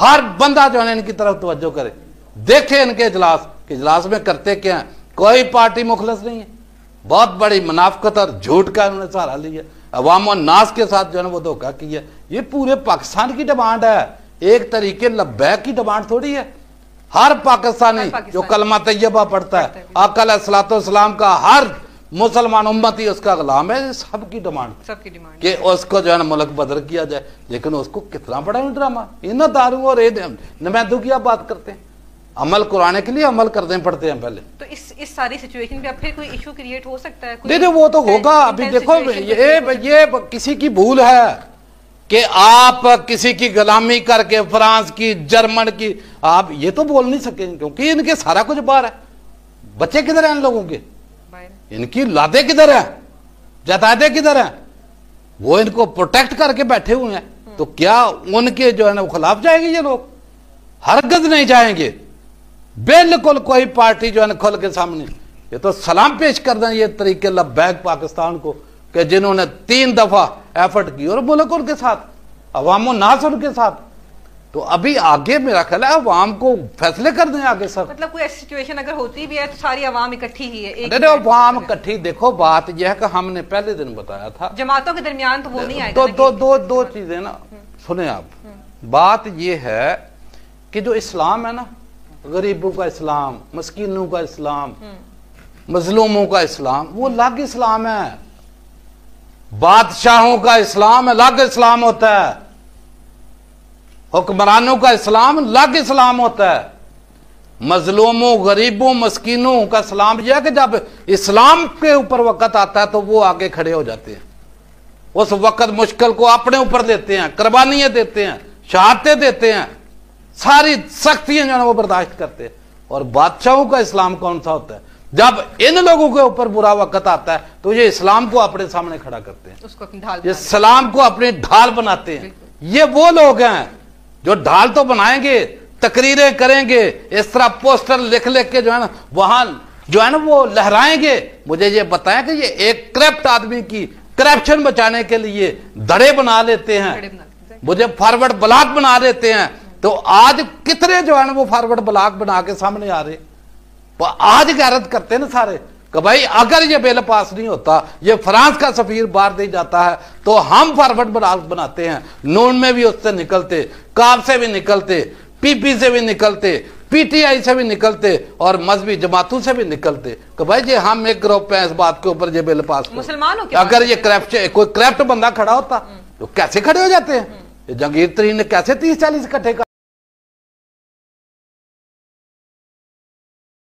हर बंदा जो है इनकी तरफ तवज्जो करे देखे इनके इजलास कि इजलास में करते क्या कोई पार्टी मुखलस नहीं है बहुत बड़ी मुनाफ्त और झूठ का उन्होंने सहारा लिया अवाम और के साथ जो है वो धोखा किया ये पूरे पाकिस्तान की डिमांड है एक तरीके लब्बैक की डिमांड थोड़ी है हर पाकिस्तानी, जो कलमा तैयबा पढ़ता है अकल असलात का हर मुसलमान उम्मत ही उसका गुलाम है सबकी डिमांड सबकी डिमांड कि उसको जो है ना मुल्क बदल किया जाए लेकिन उसको कितना बड़ा ड्रामा इन दारू और नमैदों की आप बात करते हैं अमल कराने के लिए अमल करने पड़ते हैं पहले तो इस इस सारी सिचुएशन पे फिर कोई इशू क्रिएट हो सकता है नहीं वो तो होगा अभी देखो ये ये किसी की भूल है कि आप किसी की गुलामी करके फ्रांस की जर्मन की आप ये तो बोल नहीं सके क्योंकि इनके सारा कुछ बाहर है बच्चे किधर हैं इन लोगों के इनकी लादे किधर है जताते किधर है वो इनको प्रोटेक्ट करके बैठे हुए हैं तो हम्म। क्या उनके जो है ना खिलाफ जाएंगे ये लोग हरकत नहीं जाएंगे बिल्कुल कोई पार्टी जो है ना खुल के सामने ये तो सलाम पेश कर दें ये तरीके लबैक पाकिस्तान को कि जिन्होंने तीन दफा एफर्ट की और मुल्क उनके साथ अवामो नास उनके साथ तो अभी आगे मेरा ख्याल है आवाम को फैसले कर दें आगे सर मतलब कोई ऐसी सिचुएशन अगर होती भी है तो सारी आवाम इकट्ठी ही है अरे आवाम इकट्ठी देखो बात यह है कि हमने पहले दिन बताया था जमातों के दरमियान तो वो नहीं आएगा तो दो दो दो चीजें ना सुने आप बात यह है कि जो इस्लाम है ना गरीबों का इस्लाम मस्किनों का इस्लाम मजलूमों का इस्लाम वो अलग इस्लाम है बादशाहों का इस्लाम अलग इस्लाम होता है हुक्मरानों का इस्लाम लग इस्लाम होता है मजलूमों गरीबों मस्किनों का इस्लाम यह कि जब इस्लाम के ऊपर वक्त आता है तो वो आगे खड़े हो जाते हैं उस वक्त मुश्किल को अपने ऊपर देते हैं कुर्बानियां देते हैं शहादतें देते हैं सारी सख्तियां जो है वो बर्दाश्त करते हैं और बादशाहों का इस्लाम कौन सा होता है जब इन लोगों के ऊपर बुरा वक्त आता है तो ये इस्लाम को अपने सामने खड़ा करते हैं उसको अपनी ढाल इस्लाम को अपनी ढाल बनाते हैं ये वो लोग हैं जो ढाल तो बनाएंगे तकरीरें करेंगे इस तरह पोस्टर लिख लिख के जो है ना वहां जो है ना वो लहराएंगे मुझे ये बताएं कि ये एक करप्ट आदमी की करप्शन बचाने के लिए दड़े बना लेते हैं मुझे फॉरवर्ड ब्लॉक बना लेते हैं तो आज कितने जो है ना वो फॉरवर्ड ब्लॉक बना के सामने आ रहे आज गैरत करते ना सारे कि भाई अगर ये बिल पास नहीं होता ये फ्रांस का सफीर बाहर नहीं जाता है तो हम फॉरवर्ड बनाते हैं नून में भी उससे निकलते काब से भी निकलते पीपी से भी निकलते पीटीआई से भी निकलते और मजहबी जमातों से भी निकलते कि भाई जी हम एक ग्रुप है इस बात के ऊपर ये बिल पास मुसलमान अगर ये क्रैप्ट कोई क्रैप्ट बंदा खड़ा होता तो कैसे खड़े हो जाते हैं जंगीर तरीन ने कैसे तीस चालीस इकट्ठे